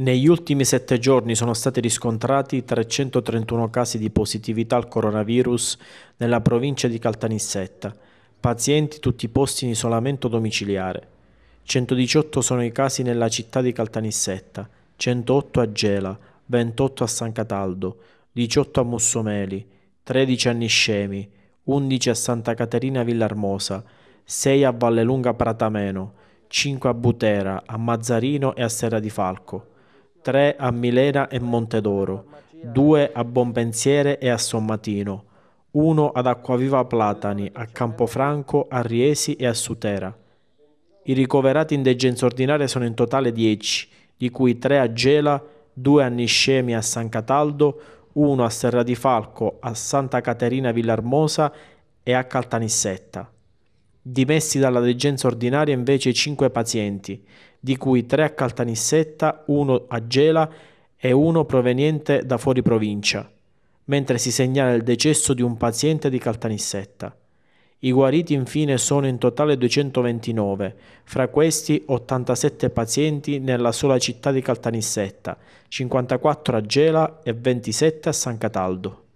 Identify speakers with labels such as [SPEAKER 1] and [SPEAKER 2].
[SPEAKER 1] Negli ultimi sette giorni sono stati riscontrati 331 casi di positività al coronavirus nella provincia di Caltanissetta, pazienti tutti posti in isolamento domiciliare. 118 sono i casi nella città di Caltanissetta, 108 a Gela, 28 a San Cataldo, 18 a Mussomeli, 13 a Niscemi, 11 a Santa Caterina Villarmosa, 6 a Vallelunga Pratameno, 5 a Butera, a Mazzarino e a Serra di Falco. 3 a Milena e Montedoro, 2 a Bonpensiere e a Sommatino, 1 ad Acquaviva Platani, a Campofranco, a Riesi e a Sutera. I ricoverati in degenza ordinaria sono in totale 10, di cui 3 a Gela, 2 a Niscemi a San Cataldo, 1 a Serra di Falco, a Santa Caterina Villarmosa e a Caltanissetta. Dimessi dalla degenza ordinaria invece 5 pazienti, di cui tre a Caltanissetta, uno a Gela e uno proveniente da fuori provincia, mentre si segnala il decesso di un paziente di Caltanissetta. I guariti infine sono in totale 229, fra questi 87 pazienti nella sola città di Caltanissetta, 54 a Gela e 27 a San Cataldo.